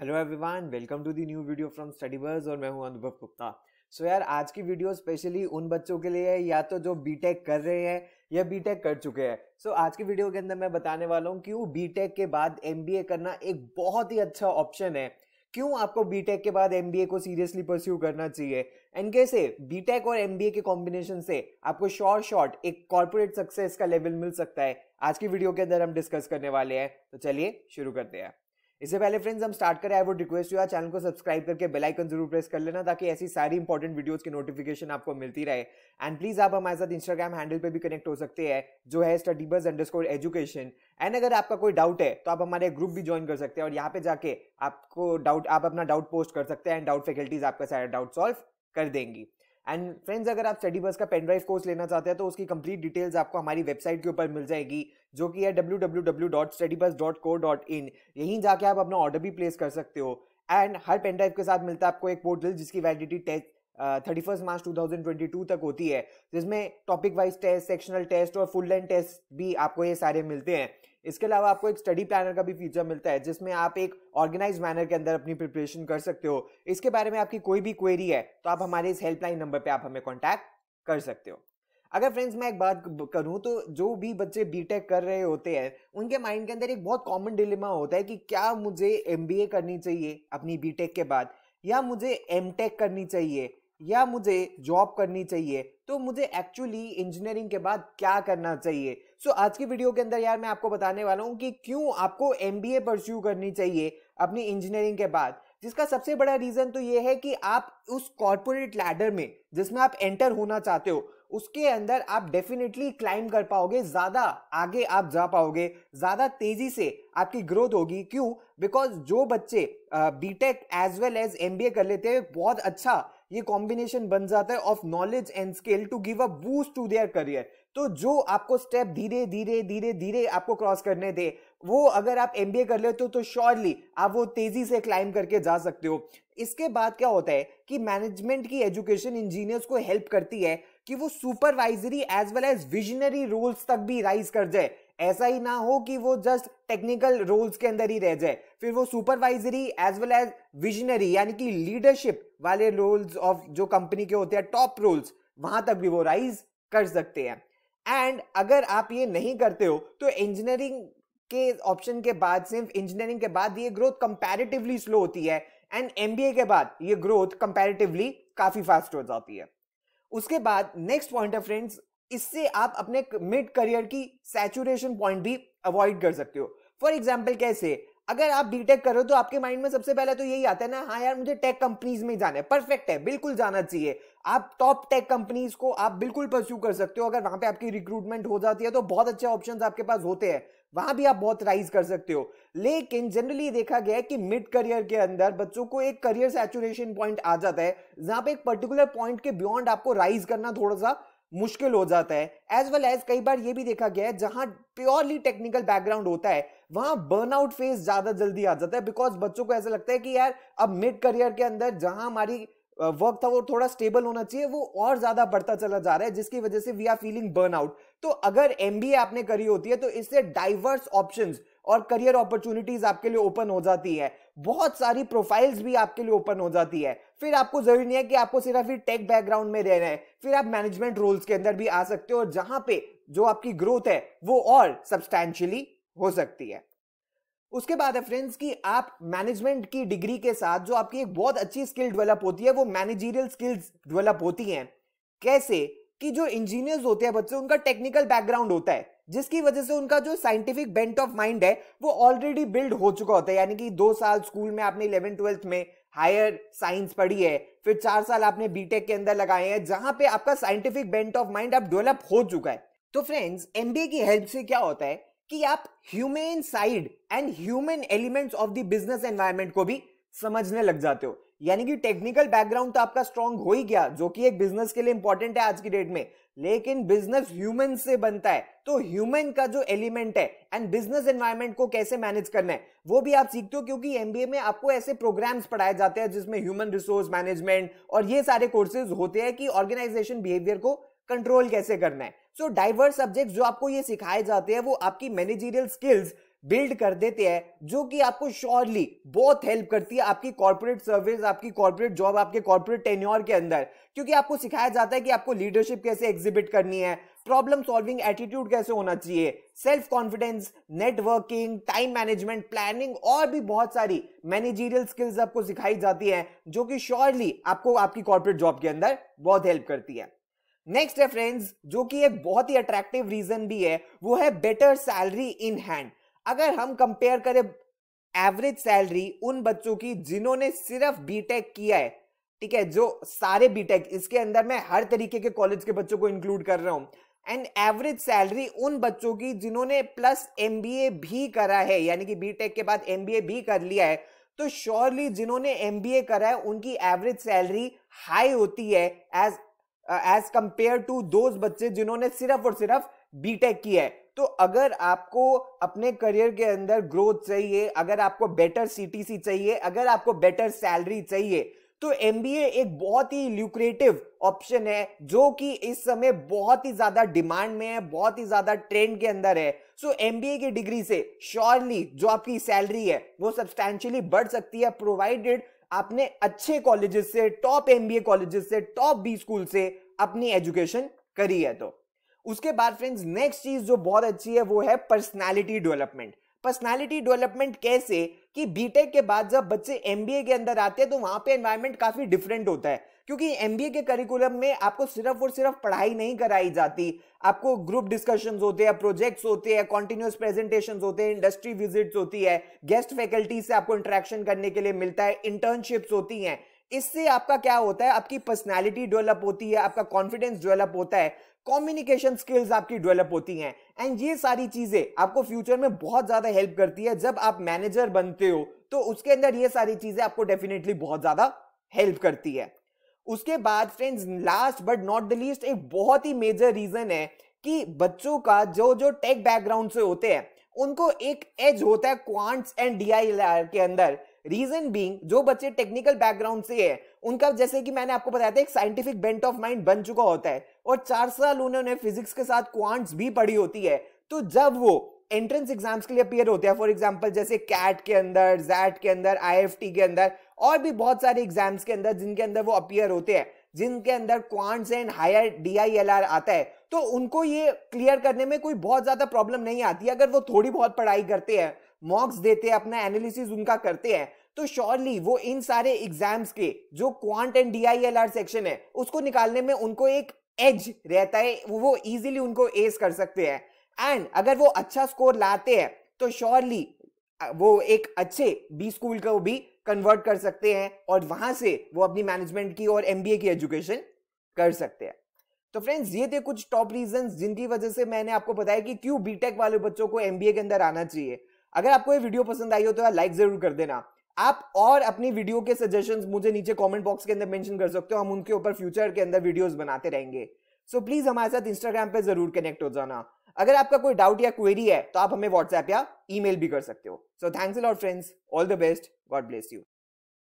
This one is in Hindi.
hello everyone welcome to the new video from Studyverse और मैं हूं अनुभव गुप्ता सो यार आज की वीडियो स्पेशली उन बच्चों के लिए है या तो जो बीटेक कर रहे हैं या बीटेक कर चुके हैं सो so आज की वीडियो के अंदर मैं बताने वाला हूं क्यों बीटेक के बाद एमबीए करना एक बहुत ही अच्छा ऑप्शन है क्यों आपको बीटेक के बाद एमबीए को सीरियसली परस्यू करना चाहिए एंड कैसे बीटेक और एमबीए के कॉम्बिनेशन से आपको शॉर्ट शॉर्ट एक कॉर्पोरेट सक्सेस का लेवल मिल सकता है आज की वीडियो के अंदर हम डिस्कस करने वाले हैं तो चलिए शुरू करते हैं इससे पहले फ्रेंड्स हम स्टार्ट करें I would request your channel को सब्सक्राइब करके बेल आइकन जरूर प्रेस कर लेना ताकि ऐसी सारी इंपॉर्टेंट वीडियोस की नोटिफिकेशन आपको मिलती रहे एंड प्लीज आप हमारे साथ इंस्टाग्राम हैंडल पे भी कनेक्ट हो सकते हैं जो है study underscore education and अगर आपका कोई डाउट है तो आप हमारे ग्रुप भी ज्वाइन कर सकते हैं और यहाँ पे जाके आपको डाउट आप अपना डाउट पोस्ट कर सकते हैं एंड डाउट फैकल्टीज आपका सारा डाउट सॉल्व कर देंगी एंड फ्रेंड्स अगर आप स्टडी बस का पेन ड्राइव कोर्स लेना चाहते हैं तो उसकी कंप्लीट डिटेल्स आपको हमारी वेबसाइट के ऊपर मिल जाएगी जो कि है W W W dot dot dot studyverse co इन यहीं जाके आप अपना ऑर्डर भी प्लेस कर सकते हो एंड हर पेन ड्राइव के साथ मिलता है आपको एक पोर्टल जिसकी validity test thirty first March two thousand twenty two तक होती है जिसमें topic wise test sectional test और फुल लेंथ टेस्ट भी आपको ये सारे मिलते हैं इसके अलावा आपको एक स्टडी प्लानर का भी फीचर मिलता है जिसमें आप एक ऑर्गेनाइज मैनर के अंदर अपनी प्रिपरेशन कर सकते हो इसके बारे में आपकी कोई भी क्वेरी है तो आप हमारे इस हेल्पलाइन नंबर पर आप हमें कॉन्टैक्ट कर सकते हो अगर फ्रेंड्स मैं एक बात करूं तो जो भी बच्चे बीटेक कर रहे होते हैं उनके माइंड के अंदर एक बहुत कॉमन डिलेमा होता है कि क्या मुझे एमबीए करनी चाहिए अपनी बीटेक के बाद या मुझे एमटेक करनी चाहिए या मुझे जॉब करनी चाहिए तो मुझे एक्चुअली इंजीनियरिंग के बाद क्या करना चाहिए सो so, आज की वीडियो के अंदर यार मैं आपको बताने वाला हूँ कि क्यों आपको एम बी ए परस्यू करनी चाहिए अपनी इंजीनियरिंग के बाद जिसका सबसे बड़ा रीजन तो ये है कि आप उस कॉरपोरेट लैडर में जिसमें आप एंटर होना चाहते हो उसके अंदर आप डेफिनेटली क्लाइम कर पाओगे ज्यादा आगे आप जा पाओगे ज्यादा तेजी से आपकी ग्रोथ होगी क्यों बिकॉज जो बच्चे B Tech as well as A कर लेते हैं बहुत अच्छा ये कॉम्बिनेशन बन जाता है of knowledge and skill to give a boost to their career तो जो आपको स्टेप धीरे धीरे धीरे धीरे आपको क्रॉस करने थे वो अगर आप एम कर लेते हो तो श्योरली आप वो तेजी से क्लाइम करके जा सकते हो इसके बाद क्या होता है कि मैनेजमेंट की एजुकेशन इंजीनियर्स को हेल्प करती है कि वो supervisory as well as visionary roles तक भी राइज कर जाए ऐसा ही ना हो कि वो जस्ट टेक्निकल रोल्स के अंदर ही रह जाए फिर वो supervisory as well as visionary यानी कि लीडरशिप वाले रोल्स ऑफ जो कंपनी के होते हैं टॉप रोल्स वहां तक भी वो राइज कर सकते हैं एंड अगर आप ये नहीं करते हो तो इंजीनियरिंग के ऑप्शन के बाद सिर्फ इंजीनियरिंग के बाद ये ग्रोथ कंपैरेटिवली स्लो होती है एंड एमबीए के बाद ये ग्रोथ कंपैरेटिवली काफी फास्ट हो जाती है उसके बाद नेक्स्ट पॉइंट है फ्रेंड्स इससे आप अपने मिड करियर की सैचुरेशन पॉइंट भी अवॉइड कर सकते हो फॉर एग्जाम्पल कैसे अगर आप बीटेक करो तो आपके माइंड में सबसे पहले तो यही आता है ना हाँ यार मुझे टेक कंपनीज में जाना है परफेक्ट है बिल्कुल जाना चाहिए आप टॉप टेक कंपनीज को आप बिल्कुल परस्यू कर सकते हो अगर वहां पे आपकी रिक्रूटमेंट हो जाती है तो बहुत अच्छे ऑप्शंस आपके पास होते हैं वहां भी आप बहुत राइज कर सकते हो लेकिन जनरली देखा गया है कि मिड करियर के अंदर बच्चों को एक करियर सेचुरेशन पॉइंट आ जाता है जहां पे एक पर्टिकुलर पॉइंट के बियॉन्ड आपको राइज करना थोड़ा सा मुश्किल हो जाता है एज वेल एज कई बार ये भी देखा गया है जहां प्योरली टेक्निकल बैकग्राउंड होता है वहां बर्नआउट फेज ज्यादा जल्दी आ जाता है बिकॉज बच्चों को ऐसा लगता है कि यार अब मिड करियर के अंदर जहां हमारी वर्क था वो थोड़ा स्टेबल होना चाहिए वो और ज्यादा बढ़ता चला जा रहा है जिसकी वजह से we are feeling burn out तो अगर एमबीए आपने करी होती है तो इससे डाइवर्स ऑप्शंस और करियर अपॉर्चुनिटीज आपके लिए ओपन हो जाती है बहुत सारी प्रोफाइल्स भी आपके लिए ओपन हो जाती है फिर आपको जरूरी नहीं है कि आपको सिर्फ ही टेक बैकग्राउंड में रहना है फिर आप मैनेजमेंट रोल्स के अंदर भी आ सकते हो और जहां पे जो आपकी ग्रोथ है वो और सब्सटैंशली हो सकती है उसके बाद है फ्रेंड्स कि आप मैनेजमेंट की डिग्री के साथ जो आपकी एक बहुत अच्छी स्किल डेवलप होती है वो मैनेजीरियल स्किल्स डेवलप होती हैं कैसे कि जो इंजीनियर्स होते हैं बच्चे उनका टेक्निकल बैकग्राउंड होता है जिसकी वजह से उनका जो साइंटिफिक बेंट ऑफ माइंड है वो ऑलरेडी बिल्ड हो चुका होता है यानी कि दो साल स्कूल में आपने इलेवन ट्वेल्थ में हायर साइंस पढ़ी है फिर चार साल आपने बीटेक के अंदर लगाए हैं जहां पे आपका साइंटिफिक बेंट ऑफ माइंड अब डेवलप हो चुका है तो फ्रेंड्स एमबीए की हेल्प से क्या होता है कि आप human side and human elements of the business environment को भी समझने लग जाते हो यानी कि टेक्निकल बैकग्राउंड तो आपका स्ट्रांग हो ही गया जो कि एक बिजनेस के लिए इंपॉर्टेंट है आज की डेट में लेकिन बिजनेस ह्यूमन से बनता है तो ह्यूमन का जो एलिमेंट है एंड बिजनेस एनवायरमेंट को कैसे मैनेज करना है वो भी आप सीखते हो क्योंकि एमबीए में आपको ऐसे प्रोग्राम्स पढ़ाए जाते हैं जिसमें ह्यूमन रिसोर्स मैनेजमेंट और ये सारे कोर्सेज होते हैं कि ऑर्गेनाइजेशन बिहेवियर को कंट्रोल कैसे करना है सो डाइवर्स सब्जेक्ट जो आपको ये सिखाए जाते हैं वो आपकी मैनेजरियल स्किल्स बिल्ड कर देते हैं जो कि आपको श्योरली बहुत हेल्प करती है आपकी कॉर्पोरेट सर्विस आपकी कॉर्पोरेट जॉब आपके कॉर्पोरेट टेन्योर के अंदर क्योंकि आपको सिखाया जाता है कि आपको लीडरशिप कैसे एग्जिबिट करनी है प्रॉब्लम सॉल्विंग एटीट्यूड कैसे होना चाहिए self confidence networking time management planning और भी बहुत सारी मैनेजीरियल स्किल्स आपको सिखाई जाती है जो कि श्योरली आपको आपकी कॉर्पोरेट जॉब के अंदर बहुत हेल्प करती है नेक्स्ट है फ्रेंड्स जो कि एक बहुत ही अट्रैक्टिव रीजन भी है वो है बेटर सैलरी इन हैंड अगर हम कंपेयर करें एवरेज सैलरी उन बच्चों की जिन्होंने सिर्फ बीटेक किया है ठीक है जो सारे बीटेक इसके अंदर मैं हर तरीके के कॉलेज के बच्चों को इंक्लूड कर रहा हूं एंड एवरेज सैलरी उन बच्चों की जिन्होंने प्लस एम भी करा है यानी कि बीटेक के बाद एम भी कर लिया है तो श्योरली जिन्होंने एम करा है उनकी एवरेज सैलरी हाई होती है as as compare to those बच्चे जिन्होंने सिर्फ और सिर्फ बीटेक की है तो अगर आपको अपने करियर के अंदर ग्रोथ चाहिए अगर आपको बेटर सीटीसी चाहिए अगर आपको बेटर सैलरी चाहिए तो एम एक बहुत ही ल्यूक्रेटिव ऑप्शन है जो कि इस समय बहुत ही ज्यादा डिमांड में है बहुत ही ज्यादा ट्रेंड के अंदर है सो एम की डिग्री से श्योरली जो आपकी सैलरी है वो सब्सटैंशियली बढ़ सकती है प्रोवाइडेड आपने अच्छे कॉलेजेस से टॉप एमबीए कॉलेजेस से टॉप बी स्कूल से अपनी एजुकेशन करी है तो उसके बाद फ्रेंड्स नेक्स्ट चीज जो बहुत अच्छी है वो है पर्सनालिटी डेवलपमेंट पर्सनालिटी डेवलपमेंट कैसे कि बीटेक के बाद जब बच्चे एमबीए के अंदर आते हैं तो वहां पे एनवायरमेंट काफी डिफरेंट होता है क्योंकि एम के करिकुलम में आपको सिर्फ और सिर्फ पढ़ाई नहीं कराई जाती आपको ग्रुप डिस्कशन होते हैं प्रोजेक्ट्स होते हैं कॉन्टिन्यूस प्रेजेंटेशन होते हैं इंडस्ट्री विजिट्स होती है गेस्ट फैकल्टी से आपको इंटरेक्शन करने के लिए मिलता है इंटर्नशिप्स होती हैं इससे आपका क्या होता है आपकी पर्सनैलिटी डेवलप होती है आपका कॉन्फिडेंस डेवलप होता है कम्युनिकेशन स्किल्स आपकी डेवलप होती हैं एंड ये सारी चीजें आपको फ्यूचर में बहुत ज्यादा हेल्प करती है जब आप मैनेजर बनते हो तो उसके अंदर ये सारी चीजें आपको डेफिनेटली बहुत ज्यादा हेल्प करती है उसके बाद friends last but not the least एक बहुत ही मेजर रीजन है कि बच्चों का जो जो टेक बैकग्राउंड से होते हैं उनको एक एज होता है क्वांट्स एंड डीआईएलआर के अंदर रीजन बीइंग जो बच्चे टेक्निकल बैकग्राउंड से है उनका जैसे कि मैंने आपको बताया था एक साइंटिफिक बेंट ऑफ माइंड बन चुका होता है और चार साल उन्होंने फिजिक्स के साथ क्वांट्स भी पढ़ी होती है तो जब वो एंट्रेंस एग्जाम्स के लिए अपियर होते हैं फॉर एग्जाम्पल जैसे कैट के अंदर जैट के अंदर आई के अंदर और भी बहुत सारे एग्जाम्स के अंदर जिनके अंदर वो अपियर होते हैं जिनके अंदर क्वांट्स एंड हायर डीआईएलआर आता है तो उनको ये क्लियर करने में कोई बहुत ज्यादा प्रॉब्लम नहीं आती अगर वो थोड़ी बहुत पढ़ाई करते हैं मॉक्स देते हैं अपना एनालिसिस उनका करते हैं तो श्योरली वो इन सारे एग्जाम्स के जो क्वांट एंड डीआईएलआर सेक्शन है उसको निकालने में उनको एक एज रहता है वो इजीली उनको एस कर सकते हैं एंड अगर वो अच्छा स्कोर लाते हैं तो श्योरली वो एक अच्छे बी स्कूल को भी कन्वर्ट कर सकते हैं और वहां से वो अपनी मैनेजमेंट की और एमबीए की एजुकेशन कर सकते हैं तो फ्रेंड्स ये थे कुछ टॉप रीजन जिनकी वजह से मैंने आपको बताया कि क्यों बीटेक वाले बच्चों को एमबीए के अंदर आना चाहिए अगर आपको ये वीडियो पसंद आई हो तो लाइक जरूर कर देना आप और अपनी वीडियो के सजेशंस मुझे नीचे कमेंट बॉक्स के अंदर मेंशन कर सकते हो हम उनके ऊपर फ्यूचर के अंदर वीडियोस बनाते रहेंगे सो so, प्लीज हमारे साथ इंस्टाग्राम पे जरूर कनेक्ट हो जाना अगर आपका कोई डाउट या क्वेरी है तो आप हमें व्हाट्सएप या ईमेल भी कर सकते हो so thanks lot friends all the best God bless you